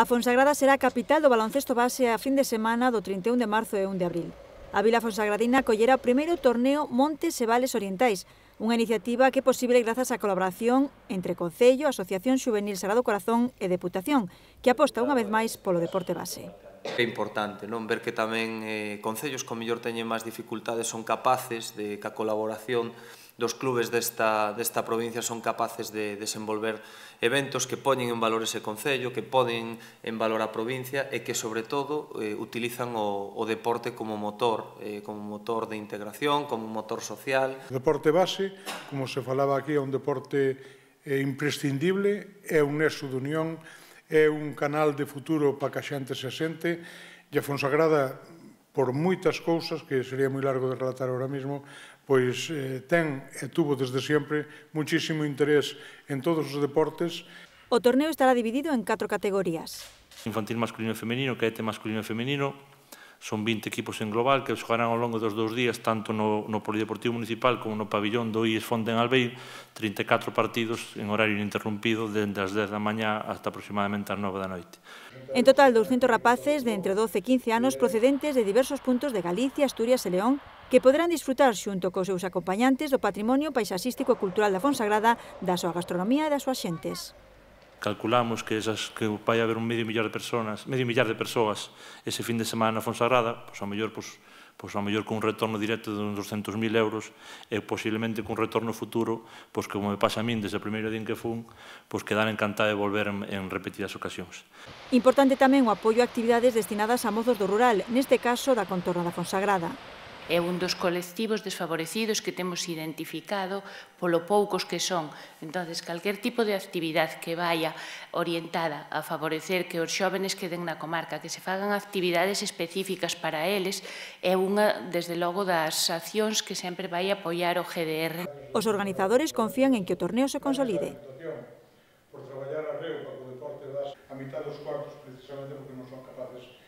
A Fonsagrada será a capital do baloncesto base a fin de semana do 31 de marzo e 1 de abril. A Vila Fonsagradina collerá o primeiro torneo Montes e Vales Orientais, unha iniciativa que é posible grazas á colaboración entre Concello, Asociación Xuvenil Sagrado Corazón e Deputación, que aposta unha vez máis polo deporte base. É importante non ver que tamén eh, concellos con mellor teñen máis dificultades son capaces de que a colaboración dos clubes desta, desta provincia son capaces de desenvolver eventos que poñen en valor ese concello, que poden en valor a provincia e que, sobre todo, eh, utilizan o, o deporte como motor, eh, como motor de integración, como motor social. O deporte base, como se falaba aquí, é un deporte eh, imprescindible, é un nexo de unión, é un canal de futuro para que a xente se sente, e a Fonsagrada por moitas cousas que sería moi largo de relatar ahora mesmo, pois eh, ten e tuvo desde sempre muchísimo interés en todos os deportes. O torneo estará dividido en catro categorías. Infantil masculino e femenino, caete masculino e femenino, Son 20 equipos en global que xogarán ao longo dos dous días tanto no, no Polideportivo Municipal como no pabillón do IES Fonten Albeir 34 partidos en horario ininterrumpido dende as 10 da mañá hasta aproximadamente as 9 da noite. En total, 200 rapaces de entre 12 e 15 anos procedentes de diversos puntos de Galicia, Asturias e León que poderán disfrutar xunto cos seus acompañantes do patrimonio paisaxístico e cultural da Fonsagrada, da súa gastronomía e das súas xentes calculamos que esas que vai haber un medio millar de personas, medio millar de persoas ese fin de semana na Fonsagrada, pois ao mellor pois, pois a mellor cun retorno directo de uns 200.000 euros e posiblemente cun retorno futuro, pois como me pasa a min desde o primeiro día en que fun, pois quedar encantado de volver en, en repetidas ocasións. Importante tamén o apoio a actividades destinadas a mozos do rural, neste caso da contorna da Fonsagrada é un dos colectivos desfavorecidos que temos identificado polo poucos que son. entonces calquer tipo de actividade que vaya orientada a favorecer que os xóvenes queden na comarca, que se fagan actividades específicas para eles, é unha, desde logo, das accións que sempre vai apoiar o GDR. Os organizadores confían en que o torneo se consolide. Por traballar a para o deporte das a mitad dos cuartos, precisamente porque non son capaces